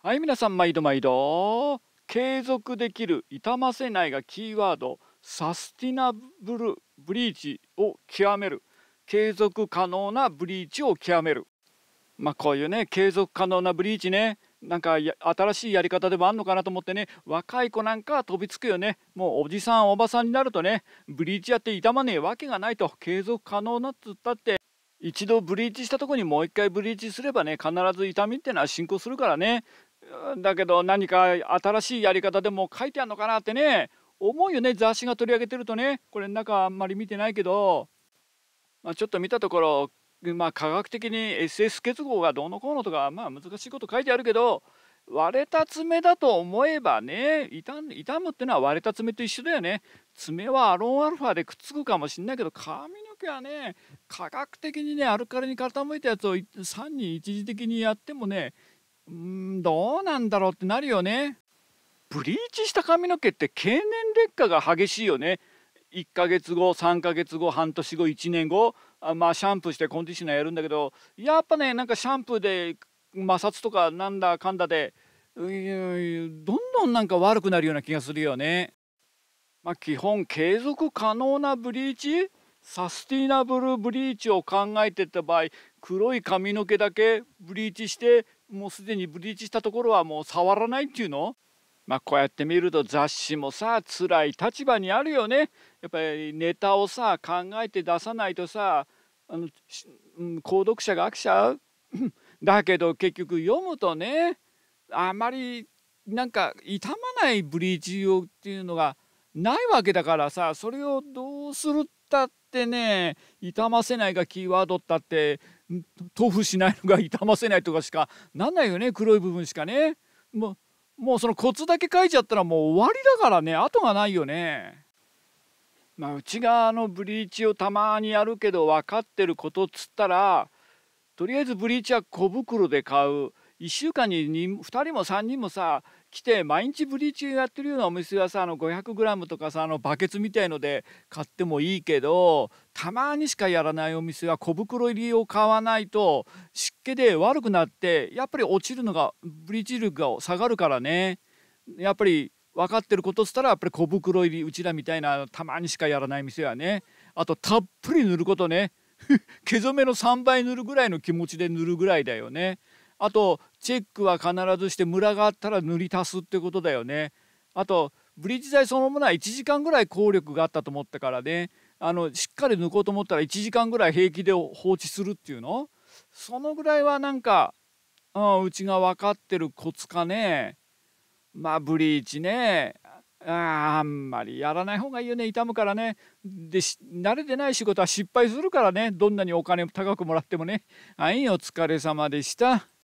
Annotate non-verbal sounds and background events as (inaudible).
はい皆さん毎度毎度継続できる痛ませないがキーワードサスティナブルブリーチを極める継続可能なブリーチを極めるまあこういうね継続可能なブリーチねなんか新しいやり方でもあんのかなと思ってね若い子なんか飛びつくよねもうおじさんおばさんになるとねブリーチやって痛まねえわけがないと継続可能なっつったって一度ブリーチしたとこにもう一回ブリーチすればね必ず痛みってのは進行するからねだけど何か新しいやり方でも書いてあるのかなってね思うよね雑誌が取り上げてるとねこれ中あんまり見てないけど、まあ、ちょっと見たところ、まあ、科学的に SS 結合がどうのこうのとか、まあ、難しいこと書いてあるけど割れた爪だと思えばね傷むってのは割れた爪と一緒だよね爪はアロンアルファでくっつくかもしんないけど髪の毛はね科学的にねアルカリに傾いたやつを3に一時的にやってもねんどうなんだろうってなるよねブリーチした髪の毛って経年劣化が激しいよね1ヶ月後3ヶ月後半年後1年後あまあシャンプーしてコンディショナーやるんだけどやっぱねなんかシャンプーで摩擦とかなんだかんだでどんどんなんか悪くなるような気がするよね。まあ、基本継続可能なブリーチサスティナブルブリーチを考えてった場合黒い髪の毛だけブリーチしてもうすでにブリーチしたところはもう触らないっていうのまあこうやって見ると雑誌もさ辛い立場にあるよねやっぱりネタをさ考えて出さないとさあの、うん、購読者が飽きちゃう (coughs) だけど結局読むとねあまりなんか傷まないブリーチ用っていうのがないわけだからさそれをどうするってったってね痛ませないがキーワードったって塗布しないのが痛ませないとかしかなんないよね黒い部分しかねもうもうそのコツだけ書いちゃったらもう終わりだからね後がないよね。まあ、内側のブリーチをたまにやるけど分かってることっつったらとりあえずブリーチは小袋で買う1週間に 2, 2人も3人もさ来て毎日ブリーチやってるようなお店はさあの 500g とかさあのバケツみたいので買ってもいいけどたまにしかやらないお店は小袋入りを買わないと湿気で悪くなってやっぱり落ちるのがブリーチ力が下がるからねやっぱり分かってることっつったらやっぱり小袋入りうちらみたいなたまにしかやらない店はねあとたっぷり塗ることね (laughs) 毛染めの3倍塗るぐらいの気持ちで塗るぐらいだよね。あとチェックは必ずしてムラがあったら塗り足すってことだよねあとブリッジ剤そのものは1時間ぐらい効力があったと思ったからねあのしっかり抜こうと思ったら1時間ぐらい平気で放置するっていうのそのぐらいはなんか、うん、うちが分かってるコツかねまあブリーチねあんまりやらない方がいいよね痛むからねで慣れてない仕事は失敗するからねどんなにお金高くもらってもねはいお疲れ様でした。